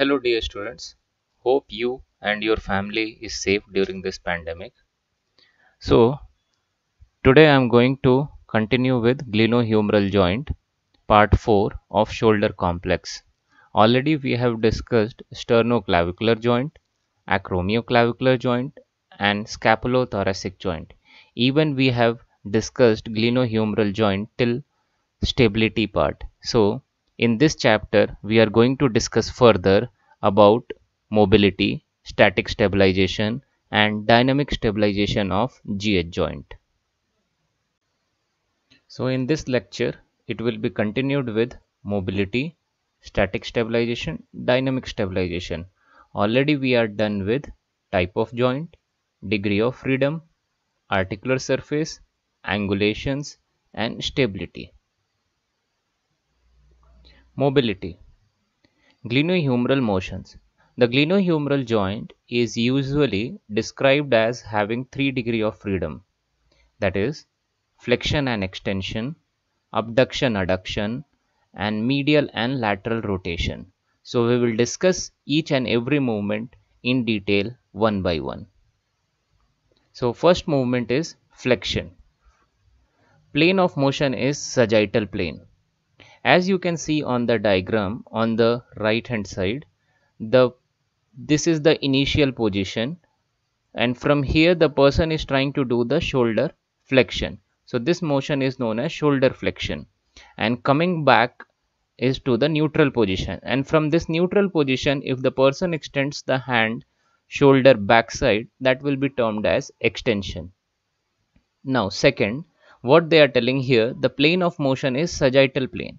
Hello dear students, hope you and your family is safe during this pandemic. So today I am going to continue with glenohumeral joint part 4 of shoulder complex. Already we have discussed sternoclavicular joint, acromioclavicular joint and scapulothoracic joint. Even we have discussed glenohumeral joint till stability part. So in this chapter, we are going to discuss further about mobility, static stabilization, and dynamic stabilization of GH joint. So in this lecture, it will be continued with mobility, static stabilization, dynamic stabilization. Already we are done with type of joint, degree of freedom, articular surface, angulations, and stability. Mobility Glenohumeral motions. The glenohumeral joint is usually described as having three degree of freedom that is flexion and extension, abduction adduction and medial and lateral rotation. So we will discuss each and every movement in detail one by one. So first movement is flexion. Plane of motion is sagittal plane. As you can see on the diagram on the right hand side, the this is the initial position and from here the person is trying to do the shoulder flexion. So this motion is known as shoulder flexion and coming back is to the neutral position and from this neutral position if the person extends the hand shoulder backside that will be termed as extension. Now second what they are telling here the plane of motion is sagittal plane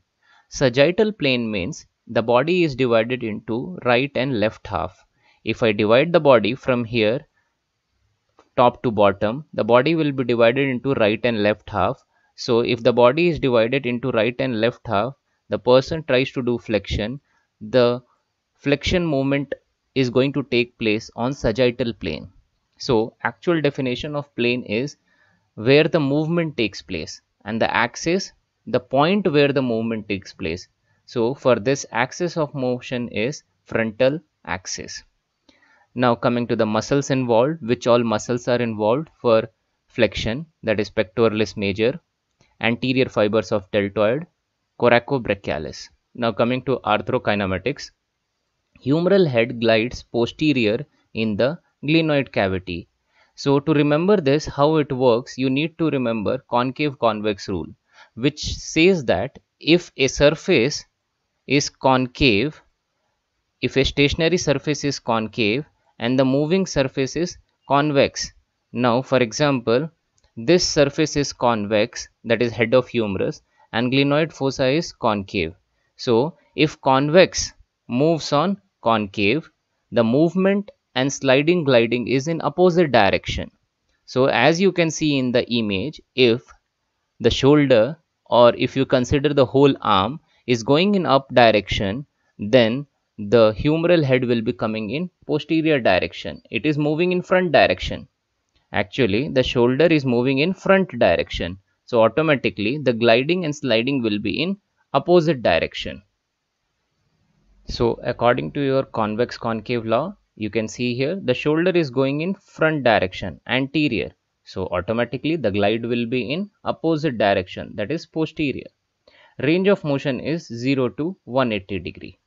Sagittal plane means the body is divided into right and left half. If I divide the body from here top to bottom, the body will be divided into right and left half. So if the body is divided into right and left half, the person tries to do flexion, the flexion movement is going to take place on sagittal plane. So actual definition of plane is where the movement takes place and the axis the point where the movement takes place. So for this axis of motion is frontal axis. Now coming to the muscles involved, which all muscles are involved for flexion, that is pectoralis major, anterior fibers of deltoid, coracobrachialis. Now coming to arthrokinematics, humeral head glides posterior in the glenoid cavity. So to remember this, how it works, you need to remember concave-convex rule which says that if a surface is concave, if a stationary surface is concave and the moving surface is convex. Now, for example, this surface is convex, that is head of humerus, and glenoid fossa is concave. So, if convex moves on concave, the movement and sliding gliding is in opposite direction. So, as you can see in the image, if the shoulder or if you consider the whole arm is going in up direction then the humeral head will be coming in posterior direction it is moving in front direction actually the shoulder is moving in front direction so automatically the gliding and sliding will be in opposite direction so according to your convex concave law you can see here the shoulder is going in front direction anterior so automatically the glide will be in opposite direction that is posterior. Range of motion is 0 to 180 degree.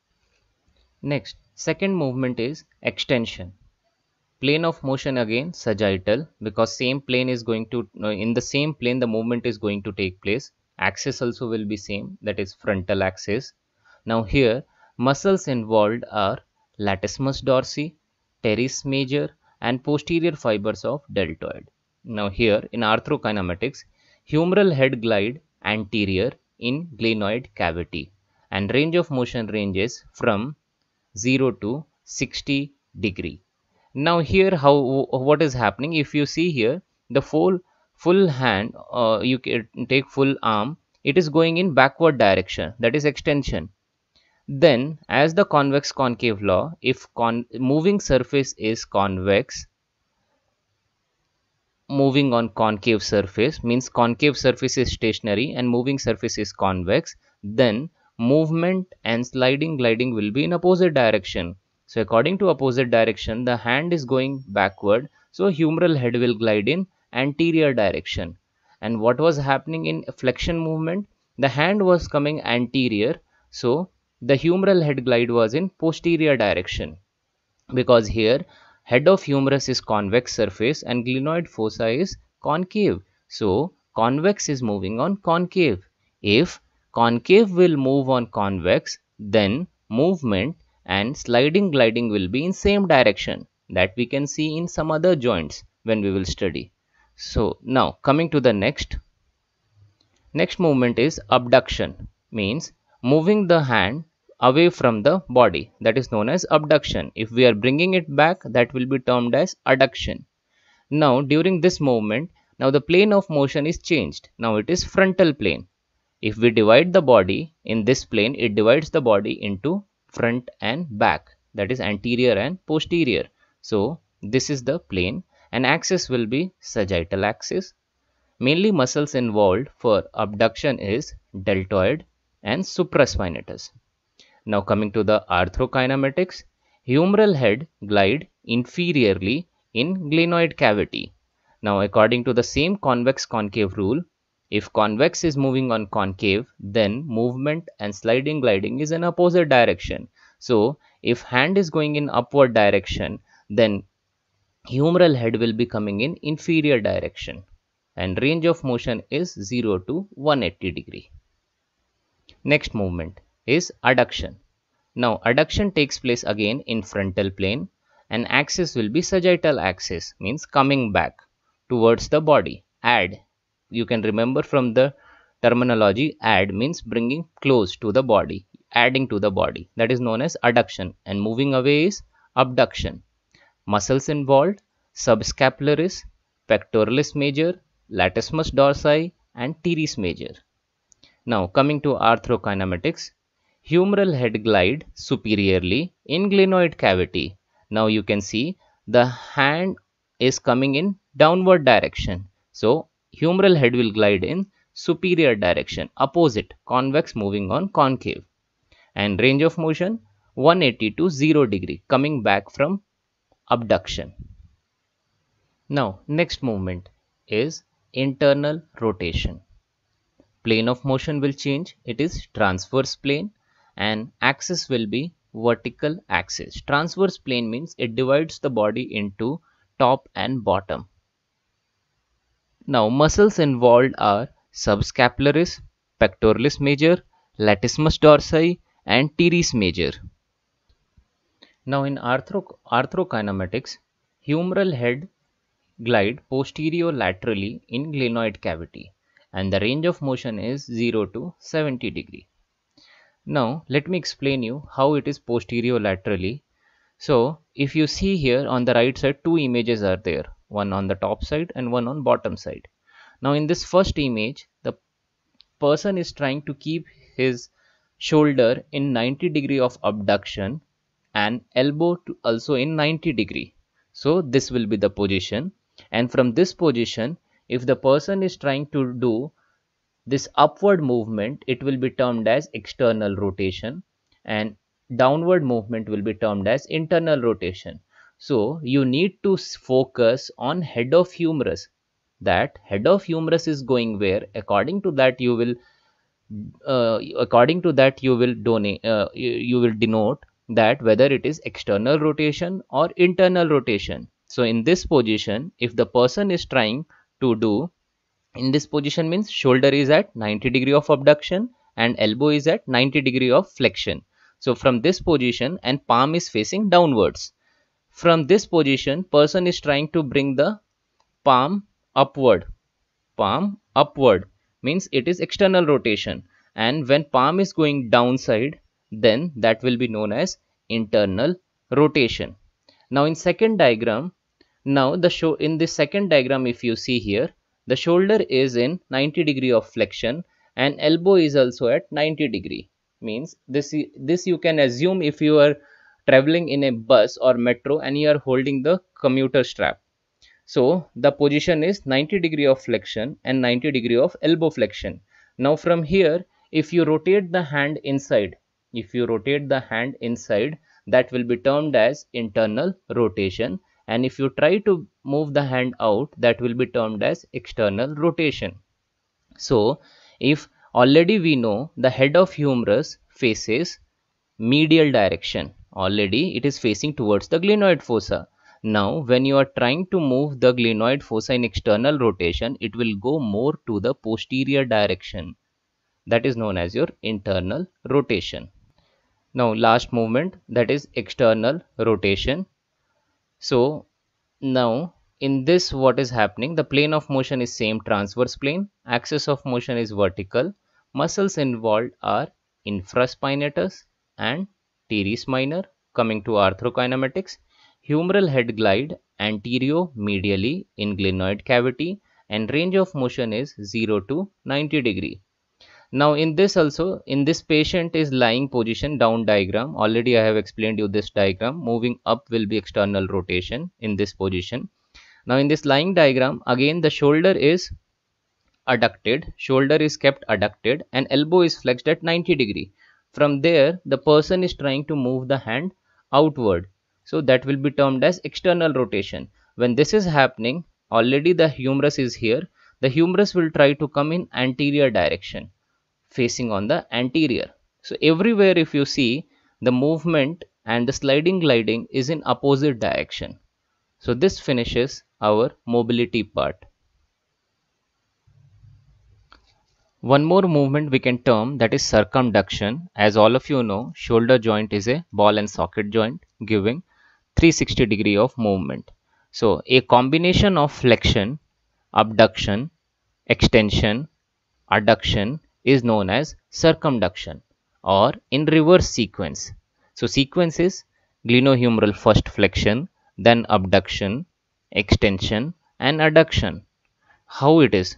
Next, second movement is extension. Plane of motion again sagittal because same plane is going to, in the same plane the movement is going to take place. Axis also will be same that is frontal axis. Now here muscles involved are latissimus dorsi, teres major and posterior fibers of deltoid. Now here in arthrokinematics, humeral head glide anterior in glenoid cavity and range of motion ranges from 0 to 60 degree. Now here how what is happening if you see here the full full hand uh, you take full arm it is going in backward direction that is extension then as the convex concave law if con moving surface is convex moving on concave surface means concave surface is stationary and moving surface is convex then movement and sliding gliding will be in opposite direction so according to opposite direction the hand is going backward so humeral head will glide in anterior direction and what was happening in flexion movement the hand was coming anterior so the humeral head glide was in posterior direction because here Head of humerus is convex surface and glenoid fossa is concave. So, convex is moving on concave. If concave will move on convex, then movement and sliding gliding will be in same direction that we can see in some other joints when we will study. So, now coming to the next. Next movement is abduction means moving the hand away from the body that is known as abduction. If we are bringing it back that will be termed as adduction. Now during this movement now the plane of motion is changed. Now it is frontal plane. If we divide the body in this plane it divides the body into front and back that is anterior and posterior. So this is the plane And axis will be sagittal axis. Mainly muscles involved for abduction is deltoid and supraspinatus. Now coming to the arthrokinematics, humeral head glide inferiorly in glenoid cavity. Now according to the same convex concave rule, if convex is moving on concave, then movement and sliding gliding is in opposite direction. So if hand is going in upward direction, then humeral head will be coming in inferior direction and range of motion is 0 to 180 degree. Next movement is adduction. Now adduction takes place again in frontal plane and axis will be sagittal axis means coming back towards the body. Add you can remember from the terminology add means bringing close to the body adding to the body that is known as adduction and moving away is abduction. Muscles involved subscapularis, pectoralis major, latissimus dorsi and teres major. Now coming to arthrokinematics humeral head glide superiorly in glenoid cavity. Now you can see the hand is coming in downward direction. So humeral head will glide in superior direction, opposite, convex moving on concave. And range of motion 180 to 0 degree coming back from abduction. Now next movement is internal rotation. Plane of motion will change. It is transverse plane and axis will be vertical axis. Transverse plane means it divides the body into top and bottom. Now muscles involved are subscapularis, pectoralis major, latissimus dorsi and teres major. Now in arthro arthrokinematics, humeral head glide posterior laterally in glenoid cavity and the range of motion is 0 to 70 degree. Now let me explain you how it is posterior laterally. So if you see here on the right side two images are there one on the top side and one on bottom side. Now in this first image the person is trying to keep his shoulder in 90 degree of abduction and elbow also in 90 degree. So this will be the position and from this position if the person is trying to do this upward movement, it will be termed as external rotation and downward movement will be termed as internal rotation. So you need to focus on head of humerus that head of humerus is going where according to that you will uh, according to that you will donate uh, you, you will denote that whether it is external rotation or internal rotation so in this position if the person is trying to do in this position means shoulder is at 90 degree of abduction and elbow is at 90 degree of flexion so from this position and palm is facing downwards from this position person is trying to bring the palm upward palm upward means it is external rotation and when palm is going downside then that will be known as internal rotation now in second diagram now the show in the second diagram if you see here the shoulder is in 90 degree of flexion and elbow is also at 90 degree means this this you can assume if you are traveling in a bus or metro and you are holding the commuter strap so the position is 90 degree of flexion and 90 degree of elbow flexion now from here if you rotate the hand inside if you rotate the hand inside that will be termed as internal rotation and if you try to move the hand out that will be termed as external rotation so if already we know the head of humerus faces medial direction already it is facing towards the glenoid fossa now when you are trying to move the glenoid fossa in external rotation it will go more to the posterior direction that is known as your internal rotation now last movement that is external rotation so now in this what is happening the plane of motion is same transverse plane axis of motion is vertical muscles involved are infraspinatus and teres minor coming to arthrokinematics humeral head glide anterior-medially in glenoid cavity and range of motion is 0 to 90 degree now in this also in this patient is lying position down diagram already i have explained you this diagram moving up will be external rotation in this position now in this lying diagram again the shoulder is adducted shoulder is kept adducted and elbow is flexed at 90 degree from there the person is trying to move the hand outward so that will be termed as external rotation when this is happening already the humerus is here the humerus will try to come in anterior direction facing on the anterior. So everywhere if you see the movement and the sliding gliding is in opposite direction. So this finishes our mobility part. One more movement we can term that is circumduction. As all of you know, shoulder joint is a ball and socket joint giving 360 degree of movement. So a combination of flexion, abduction, extension, adduction is known as circumduction or in reverse sequence. So sequence is glenohumeral first flexion, then abduction, extension and adduction. How it is?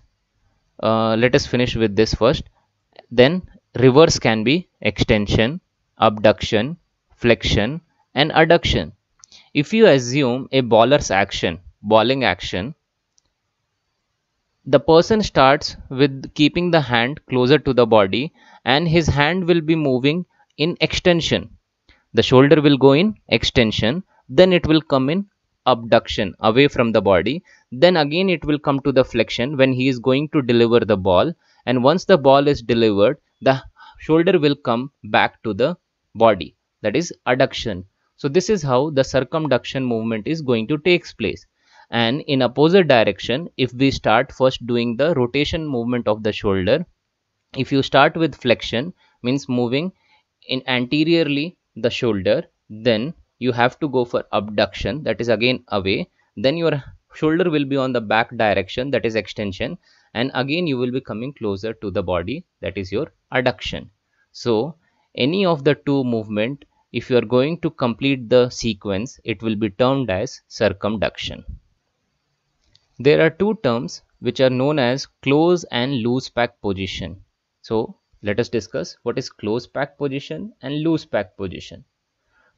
Uh, let us finish with this first. Then reverse can be extension, abduction, flexion and adduction. If you assume a baller's action, balling action the person starts with keeping the hand closer to the body and his hand will be moving in extension the shoulder will go in extension then it will come in abduction away from the body then again it will come to the flexion when he is going to deliver the ball and once the ball is delivered the shoulder will come back to the body that is adduction so this is how the circumduction movement is going to takes place and in opposite direction if we start first doing the rotation movement of the shoulder if you start with flexion means moving in anteriorly the shoulder then you have to go for abduction that is again away then your shoulder will be on the back direction that is extension and again you will be coming closer to the body that is your adduction so any of the two movement if you are going to complete the sequence it will be termed as circumduction there are two terms which are known as close and loose pack position. So let us discuss what is close pack position and loose pack position.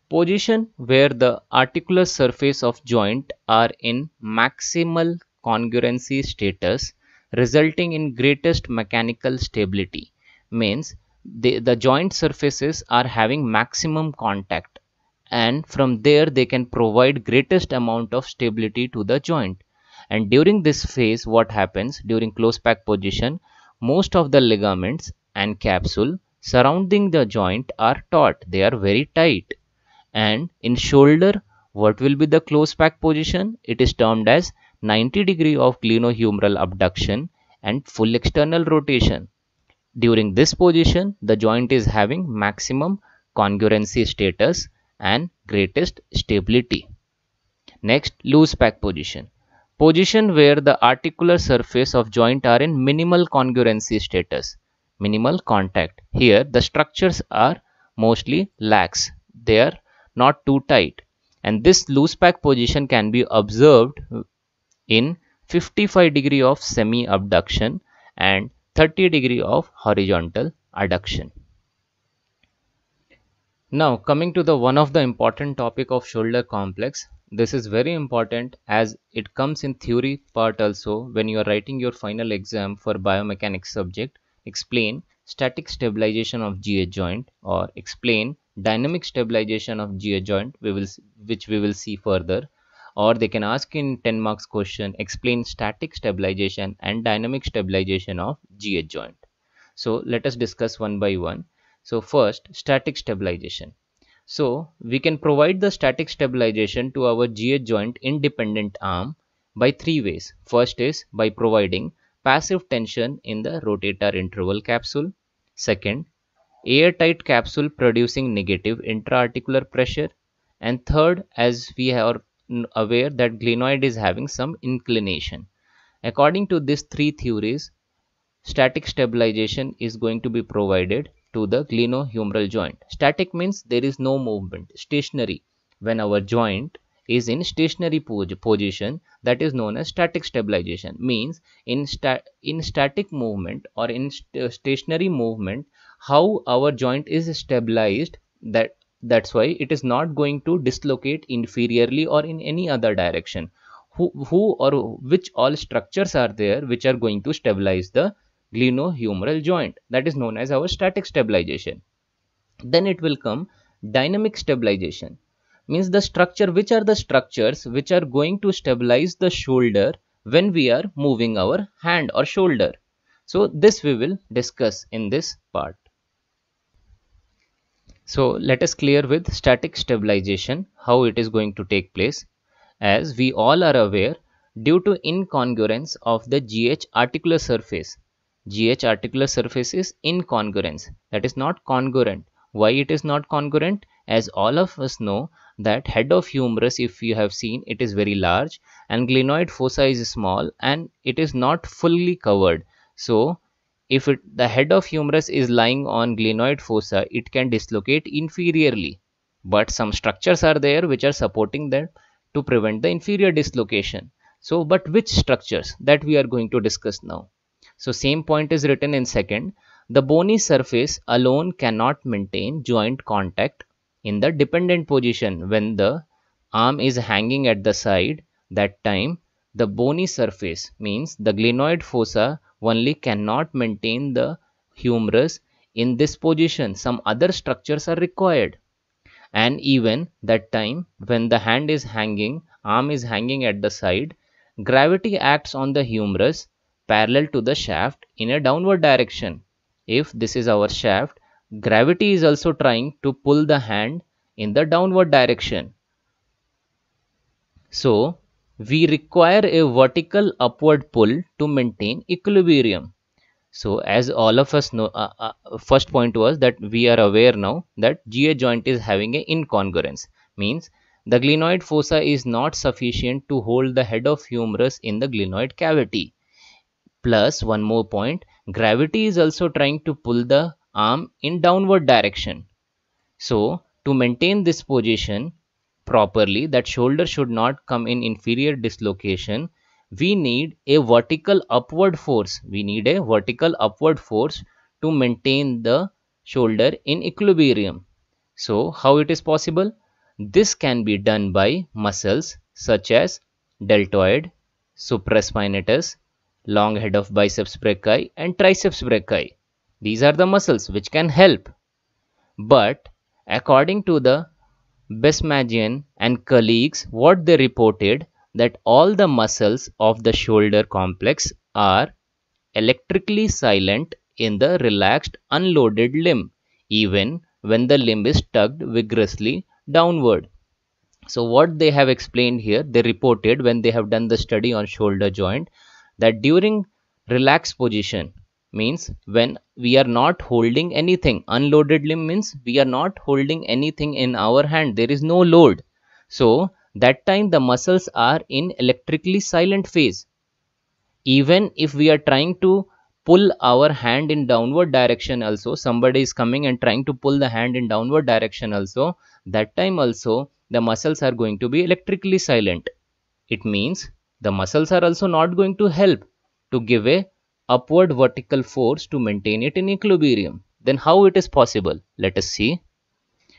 Position where the articular surface of joint are in maximal congruency status resulting in greatest mechanical stability means the, the joint surfaces are having maximum contact and from there they can provide greatest amount of stability to the joint and during this phase what happens during close pack position most of the ligaments and capsule surrounding the joint are taut they are very tight and in shoulder what will be the close pack position it is termed as 90 degree of glenohumeral abduction and full external rotation during this position the joint is having maximum congruency status and greatest stability next loose pack position position where the articular surface of joint are in minimal congruency status, minimal contact. Here the structures are mostly lax, they are not too tight and this loose pack position can be observed in 55 degree of semi abduction and 30 degree of horizontal adduction. Now coming to the one of the important topic of shoulder complex this is very important as it comes in theory part also when you are writing your final exam for biomechanics subject. Explain static stabilization of GA joint or explain dynamic stabilization of GA joint we will which we will see further or they can ask in 10 marks question explain static stabilization and dynamic stabilization of GA joint. So let us discuss one by one. So first static stabilization. So we can provide the static stabilization to our GH joint independent arm by three ways. First is by providing passive tension in the rotator interval capsule. Second, airtight capsule producing negative intraarticular pressure. And third, as we are aware that glenoid is having some inclination. According to these three theories, static stabilization is going to be provided to the glenohumeral joint. Static means there is no movement, stationary. When our joint is in stationary position that is known as static stabilization means in, sta in static movement or in st stationary movement how our joint is stabilized that that's why it is not going to dislocate inferiorly or in any other direction who, who or which all structures are there which are going to stabilize the glenohumeral joint that is known as our static stabilization. Then it will come dynamic stabilization means the structure which are the structures which are going to stabilize the shoulder when we are moving our hand or shoulder. So this we will discuss in this part. So let us clear with static stabilization how it is going to take place. As we all are aware, due to incongruence of the GH articular surface, GH articular surface is incongruent. that is not congruent. Why it is not congruent? As all of us know that head of humerus if you have seen it is very large and glenoid fossa is small and it is not fully covered. So if it, the head of humerus is lying on glenoid fossa it can dislocate inferiorly but some structures are there which are supporting that to prevent the inferior dislocation. So but which structures that we are going to discuss now. So same point is written in second. The bony surface alone cannot maintain joint contact in the dependent position when the arm is hanging at the side that time the bony surface means the glenoid fossa only cannot maintain the humerus in this position some other structures are required and even that time when the hand is hanging arm is hanging at the side gravity acts on the humerus parallel to the shaft in a downward direction. If this is our shaft, gravity is also trying to pull the hand in the downward direction. So, we require a vertical upward pull to maintain equilibrium. So, as all of us know, uh, uh, first point was that we are aware now that GA joint is having an incongruence. Means, the glenoid fossa is not sufficient to hold the head of humerus in the glenoid cavity. Plus, one more point, gravity is also trying to pull the arm in downward direction. So, to maintain this position properly, that shoulder should not come in inferior dislocation, we need a vertical upward force. We need a vertical upward force to maintain the shoulder in equilibrium. So, how it is possible? This can be done by muscles such as deltoid, supraspinatus, long head of biceps brachii and triceps brachii. These are the muscles which can help. But according to the Besmagian and colleagues, what they reported that all the muscles of the shoulder complex are electrically silent in the relaxed unloaded limb even when the limb is tugged vigorously downward. So what they have explained here, they reported when they have done the study on shoulder joint that during relaxed position means when we are not holding anything unloaded limb means we are not holding anything in our hand there is no load so that time the muscles are in electrically silent phase even if we are trying to pull our hand in downward direction also somebody is coming and trying to pull the hand in downward direction also that time also the muscles are going to be electrically silent it means the muscles are also not going to help to give a upward vertical force to maintain it in equilibrium. Then how it is possible? Let us see.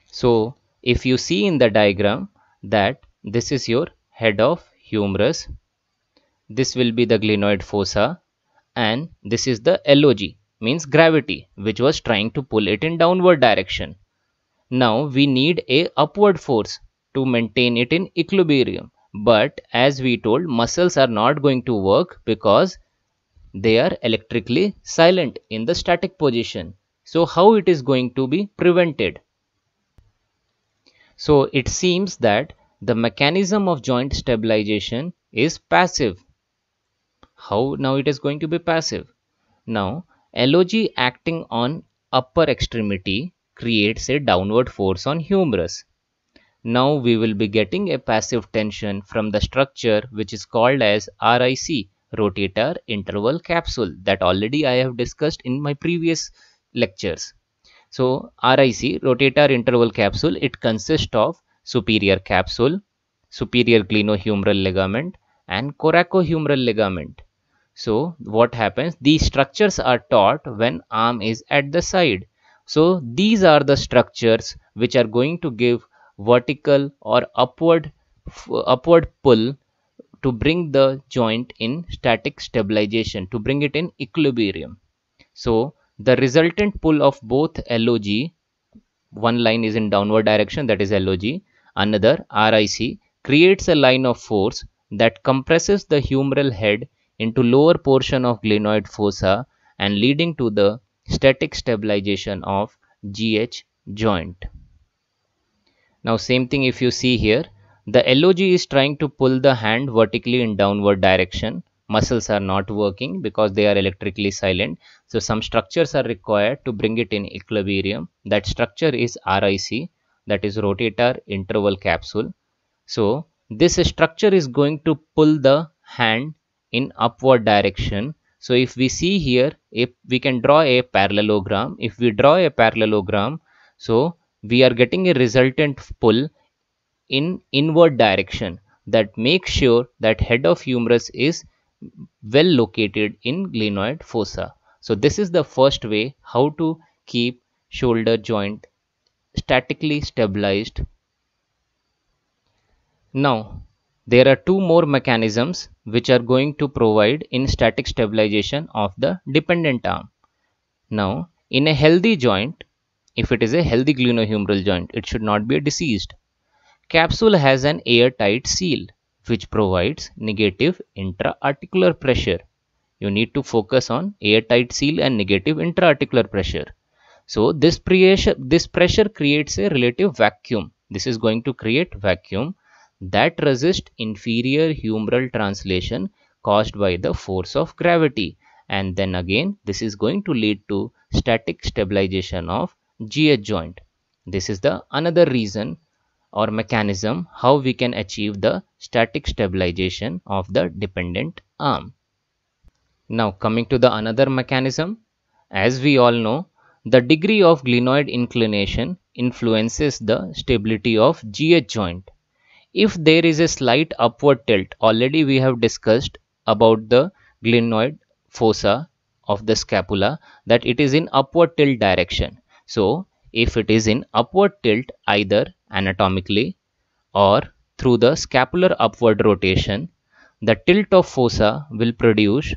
So if you see in the diagram that this is your head of humerus, this will be the glenoid fossa and this is the LOG means gravity which was trying to pull it in downward direction. Now we need a upward force to maintain it in equilibrium. But as we told, muscles are not going to work because they are electrically silent in the static position. So how it is going to be prevented? So it seems that the mechanism of joint stabilization is passive. How now it is going to be passive? Now LOG acting on upper extremity creates a downward force on humerus. Now we will be getting a passive tension from the structure which is called as RIC rotator interval capsule that already I have discussed in my previous lectures. So RIC rotator interval capsule it consists of superior capsule, superior glenohumeral ligament and coracohumeral ligament. So what happens? These structures are taut when arm is at the side. So these are the structures which are going to give vertical or upward upward pull to bring the joint in static stabilization to bring it in equilibrium so the resultant pull of both log one line is in downward direction that is log another ric creates a line of force that compresses the humeral head into lower portion of glenoid fossa and leading to the static stabilization of gh joint now same thing if you see here, the LOG is trying to pull the hand vertically in downward direction. Muscles are not working because they are electrically silent. So some structures are required to bring it in equilibrium. That structure is RIC that is rotator interval capsule. So this structure is going to pull the hand in upward direction. So if we see here, if we can draw a parallelogram, if we draw a parallelogram, so we are getting a resultant pull in inward direction that makes sure that head of humerus is well located in glenoid fossa. So this is the first way how to keep shoulder joint statically stabilized. Now there are two more mechanisms which are going to provide in static stabilization of the dependent arm. Now in a healthy joint if it is a healthy glenohumeral joint, it should not be a diseased. Capsule has an airtight seal which provides negative intra-articular pressure. You need to focus on airtight seal and negative intra-articular pressure. So this pressure, this pressure creates a relative vacuum. This is going to create vacuum that resists inferior humeral translation caused by the force of gravity and then again this is going to lead to static stabilization of GH joint. This is the another reason or mechanism how we can achieve the static stabilization of the dependent arm. Now coming to the another mechanism, as we all know, the degree of glenoid inclination influences the stability of GH joint. If there is a slight upward tilt, already we have discussed about the glenoid fossa of the scapula that it is in upward tilt direction. So if it is in upward tilt either anatomically or through the scapular upward rotation, the tilt of fossa will produce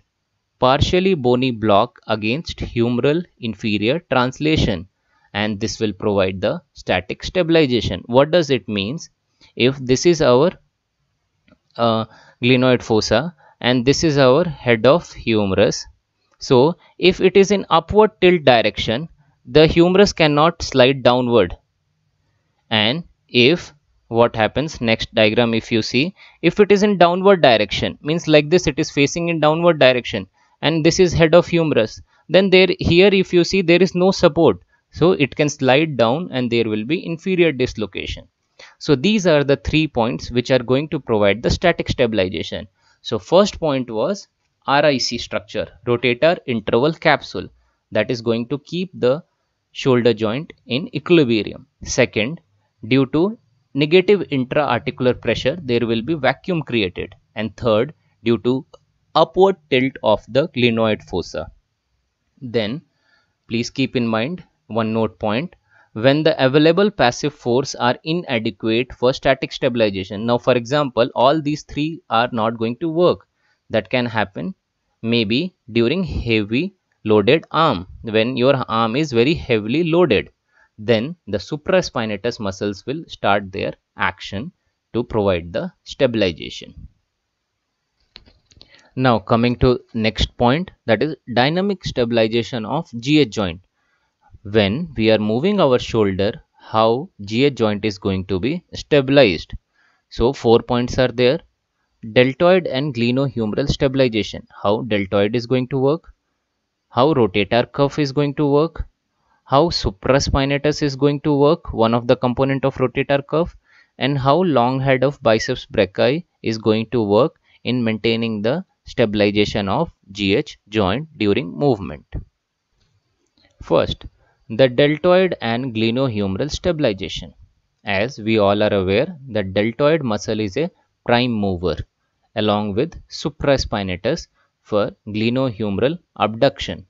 partially bony block against humeral inferior translation and this will provide the static stabilization. What does it means? If this is our uh, glenoid fossa and this is our head of humerus. So if it is in upward tilt direction, the humerus cannot slide downward and if what happens next diagram if you see if it is in downward direction means like this it is facing in downward direction and this is head of humerus then there here if you see there is no support so it can slide down and there will be inferior dislocation so these are the three points which are going to provide the static stabilization so first point was RIC structure rotator interval capsule that is going to keep the shoulder joint in equilibrium. Second, due to negative intra-articular pressure, there will be vacuum created. And third, due to upward tilt of the glenoid fossa. Then, please keep in mind one note point. When the available passive force are inadequate for static stabilization. Now, for example, all these three are not going to work. That can happen maybe during heavy loaded arm when your arm is very heavily loaded then the supraspinatus muscles will start their action to provide the stabilization. Now coming to next point that is dynamic stabilization of GH joint. When we are moving our shoulder, how GH joint is going to be stabilized. So four points are there. Deltoid and glenohumeral stabilization. How deltoid is going to work? how rotator cuff is going to work, how supraspinatus is going to work, one of the component of rotator cuff, and how long head of biceps brachii is going to work in maintaining the stabilization of GH joint during movement. First, the deltoid and glenohumeral stabilization. As we all are aware, the deltoid muscle is a prime mover along with supraspinatus for glenohumeral abduction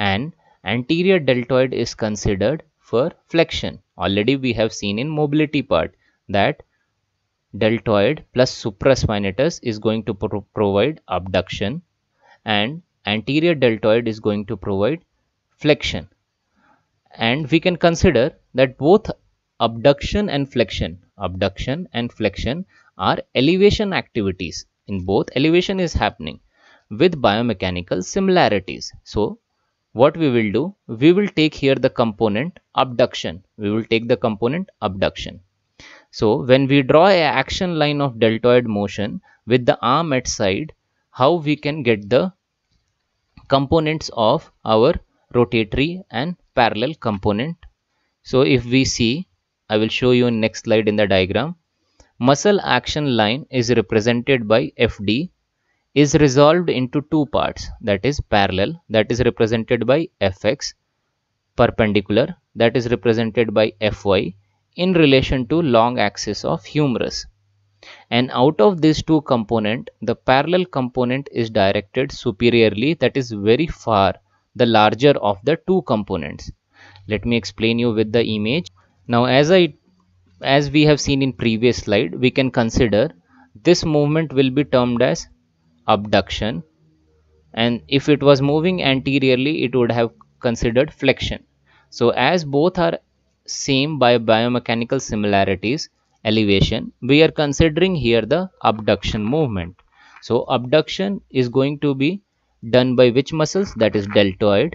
and anterior deltoid is considered for flexion. Already we have seen in mobility part that deltoid plus supraspinatus is going to pro provide abduction and anterior deltoid is going to provide flexion. And we can consider that both abduction and flexion, abduction and flexion are elevation activities. In both elevation is happening with biomechanical similarities. So what we will do, we will take here the component abduction. We will take the component abduction. So when we draw a action line of deltoid motion with the arm at side, how we can get the components of our rotatory and parallel component. So if we see, I will show you in next slide in the diagram. Muscle action line is represented by FD is resolved into two parts that is parallel that is represented by fx perpendicular that is represented by fy in relation to long axis of humerus and out of these two component the parallel component is directed superiorly that is very far the larger of the two components let me explain you with the image now as i as we have seen in previous slide we can consider this movement will be termed as abduction and if it was moving anteriorly it would have considered flexion so as both are same by biomechanical similarities elevation we are considering here the abduction movement so abduction is going to be done by which muscles that is deltoid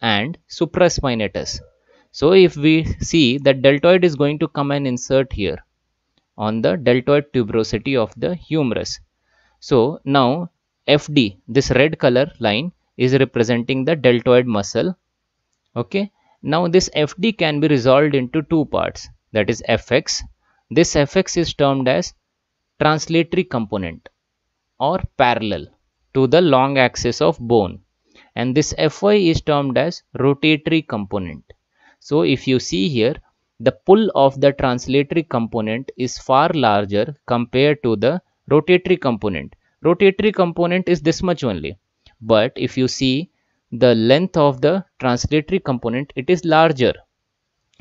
and supraspinatus so if we see that deltoid is going to come and insert here on the deltoid tuberosity of the humerus so now FD, this red color line is representing the deltoid muscle. Okay. Now this FD can be resolved into two parts that is FX. This FX is termed as translatory component or parallel to the long axis of bone and this Fy is termed as rotatory component. So if you see here the pull of the translatory component is far larger compared to the rotatory component. Rotatory component is this much only. But if you see the length of the translatory component, it is larger.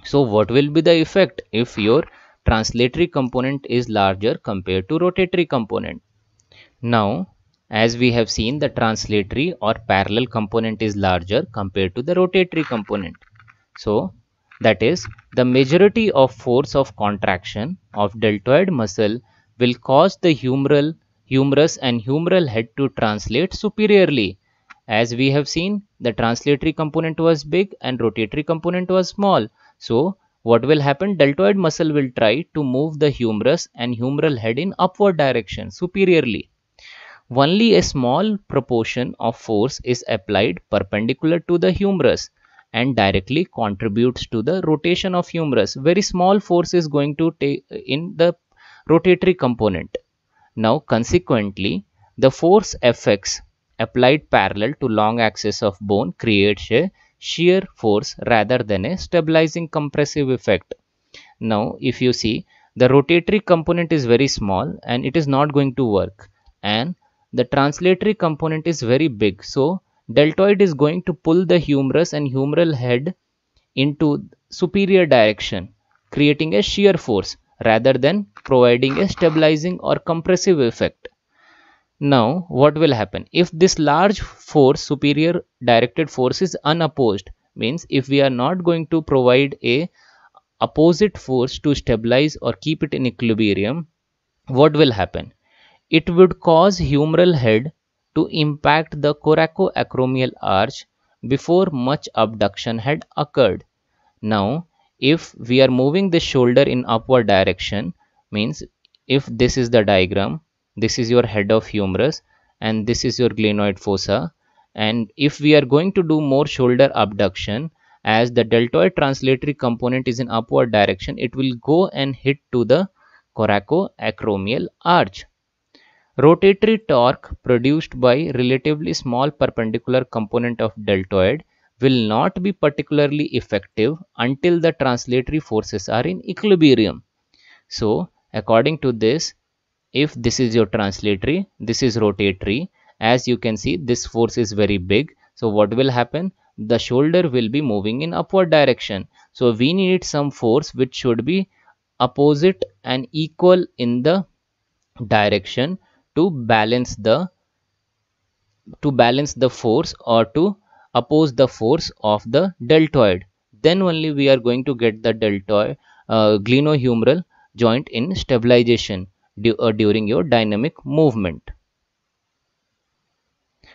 So what will be the effect if your translatory component is larger compared to rotatory component? Now, as we have seen, the translatory or parallel component is larger compared to the rotatory component. So that is the majority of force of contraction of deltoid muscle will cause the humeral, humerus and humeral head to translate superiorly. As we have seen, the translatory component was big and rotatory component was small. So, what will happen? Deltoid muscle will try to move the humerus and humeral head in upward direction superiorly. Only a small proportion of force is applied perpendicular to the humerus and directly contributes to the rotation of humerus. Very small force is going to take in the rotatory component. Now consequently, the force Fx applied parallel to long axis of bone creates a shear force rather than a stabilizing compressive effect. Now if you see the rotatory component is very small and it is not going to work and the translatory component is very big so deltoid is going to pull the humerus and humeral head into superior direction creating a shear force rather than providing a stabilizing or compressive effect. Now what will happen? If this large force, superior directed force is unopposed, means if we are not going to provide a opposite force to stabilize or keep it in equilibrium, what will happen? It would cause humeral head to impact the coracoacromial arch before much abduction had occurred. Now, if we are moving the shoulder in upward direction means if this is the diagram this is your head of humerus and this is your glenoid fossa and if we are going to do more shoulder abduction as the deltoid translatory component is in upward direction it will go and hit to the coracoacromial arch rotatory torque produced by relatively small perpendicular component of deltoid will not be particularly effective until the translatory forces are in equilibrium. So, according to this, if this is your translatory, this is rotatory. As you can see, this force is very big. So, what will happen? The shoulder will be moving in upward direction. So, we need some force which should be opposite and equal in the direction to balance the to balance the force or to oppose the force of the deltoid. Then only we are going to get the deltoid uh, glenohumeral joint in stabilization du uh, during your dynamic movement.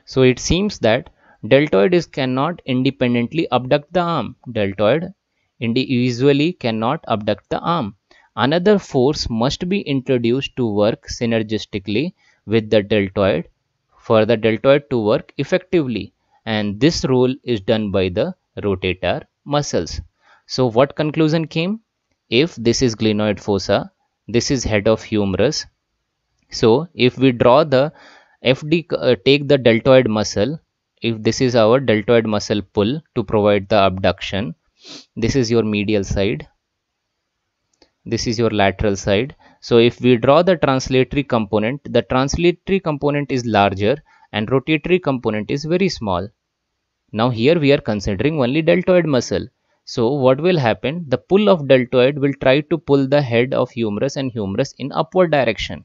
So it seems that deltoid is cannot independently abduct the arm. Deltoid individually cannot abduct the arm. Another force must be introduced to work synergistically with the deltoid for the deltoid to work effectively and this role is done by the rotator muscles. So what conclusion came? If this is glenoid fossa, this is head of humerus. So if we draw the FD, uh, take the deltoid muscle, if this is our deltoid muscle pull to provide the abduction, this is your medial side, this is your lateral side. So if we draw the translatory component, the translatory component is larger and rotatory component is very small. Now here we are considering only deltoid muscle. So what will happen? The pull of deltoid will try to pull the head of humerus and humerus in upward direction.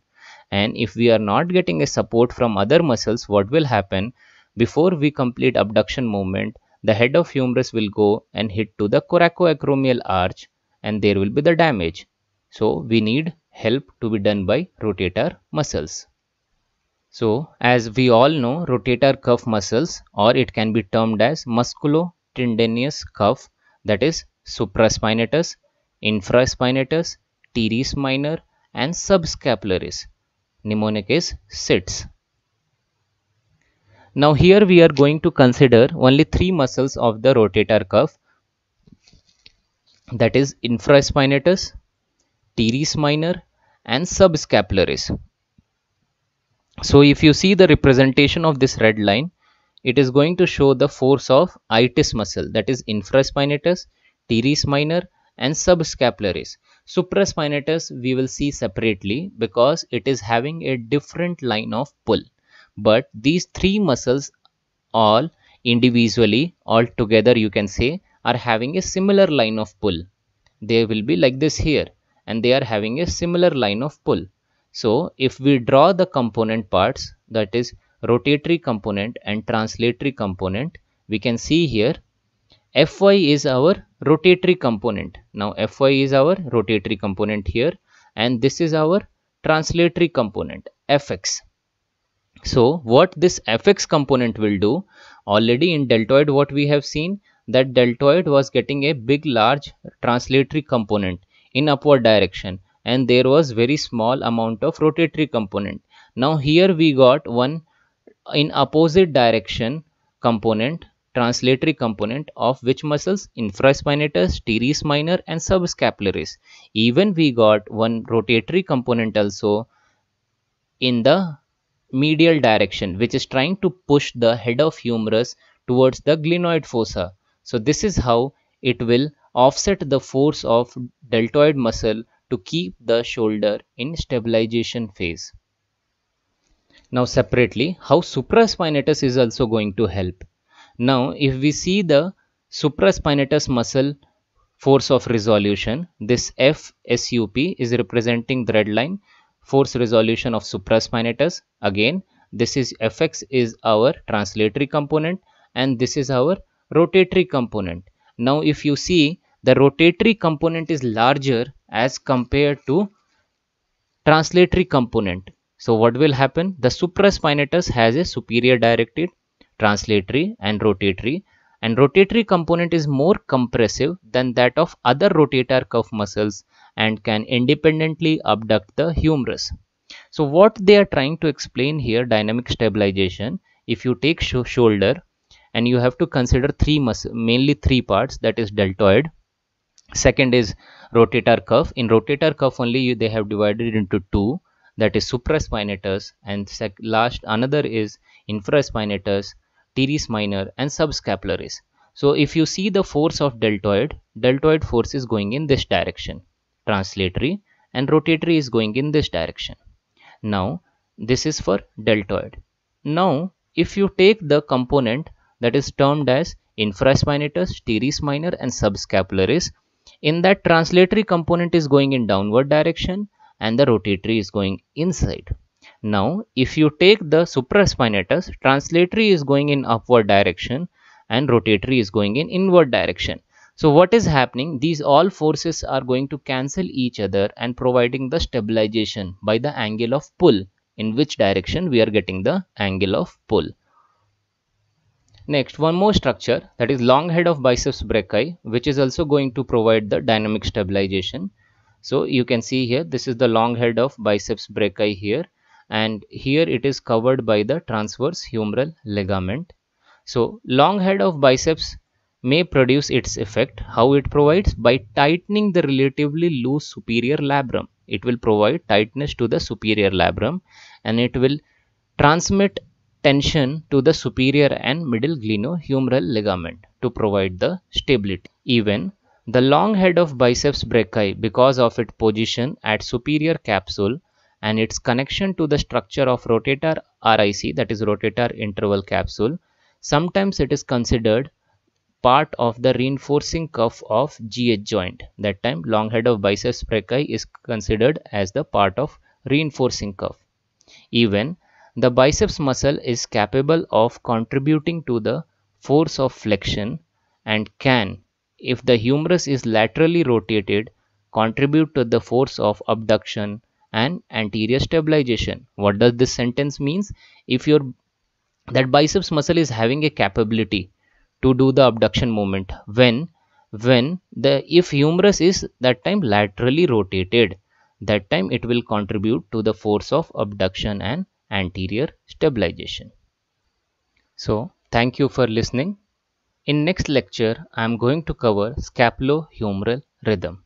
And if we are not getting a support from other muscles, what will happen? Before we complete abduction movement, the head of humerus will go and hit to the coracoacromial arch and there will be the damage. So we need help to be done by rotator muscles. So as we all know rotator cuff muscles or it can be termed as musculotendinous cuff that is supraspinatus, infraspinatus, teres minor and subscapularis. Mnemonic is SITS. Now here we are going to consider only three muscles of the rotator cuff that is infraspinatus, teres minor and subscapularis. So if you see the representation of this red line, it is going to show the force of itis muscle that is infraspinatus, teres minor and subscapularis. Supraspinatus we will see separately because it is having a different line of pull. But these three muscles all individually all together you can say are having a similar line of pull. They will be like this here and they are having a similar line of pull. So if we draw the component parts that is rotatory component and translatory component we can see here Fy is our rotatory component. Now Fy is our rotatory component here and this is our translatory component Fx. So what this Fx component will do already in deltoid what we have seen that deltoid was getting a big large translatory component in upward direction and there was very small amount of rotatory component. Now here we got one in opposite direction component translatory component of which muscles infraspinatus, teres minor and subscapularis. Even we got one rotatory component also in the medial direction which is trying to push the head of humerus towards the glenoid fossa. So this is how it will offset the force of deltoid muscle to keep the shoulder in stabilization phase. Now separately, how supraspinatus is also going to help. Now if we see the supraspinatus muscle force of resolution, this FSUP is representing the red line, force resolution of supraspinatus. Again, this is Fx is our translatory component and this is our rotatory component. Now if you see the rotatory component is larger as compared to translatory component. So what will happen? The supraspinatus has a superior directed translatory and rotatory and rotatory component is more compressive than that of other rotator cuff muscles and can independently abduct the humerus. So what they are trying to explain here dynamic stabilization if you take sh shoulder and you have to consider three muscle mainly three parts that is deltoid second is rotator cuff in rotator cuff only you, they have divided into two that is supraspinatus and last another is infraspinatus teres minor and subscapularis so if you see the force of deltoid deltoid force is going in this direction translatory and rotatory is going in this direction now this is for deltoid now if you take the component that is termed as infraspinatus teres minor and subscapularis in that translatory component is going in downward direction and the rotatory is going inside now if you take the supraspinatus translatory is going in upward direction and rotatory is going in inward direction so what is happening these all forces are going to cancel each other and providing the stabilization by the angle of pull in which direction we are getting the angle of pull Next, one more structure that is long head of biceps brachii, which is also going to provide the dynamic stabilization. So you can see here, this is the long head of biceps brachii here and here it is covered by the transverse humeral ligament. So long head of biceps may produce its effect. How it provides? By tightening the relatively loose superior labrum. It will provide tightness to the superior labrum and it will transmit tension to the superior and middle glenohumeral ligament to provide the stability. Even the long head of biceps brachii because of its position at superior capsule and its connection to the structure of rotator RIC that is rotator interval capsule sometimes it is considered part of the reinforcing cuff of GH joint that time long head of biceps brachii is considered as the part of reinforcing cuff. Even the biceps muscle is capable of contributing to the force of flexion and can, if the humerus is laterally rotated, contribute to the force of abduction and anterior stabilization. What does this sentence means? If your that biceps muscle is having a capability to do the abduction movement when when the if humerus is that time laterally rotated that time it will contribute to the force of abduction and anterior stabilization. So thank you for listening. In next lecture I am going to cover scapulohumeral rhythm.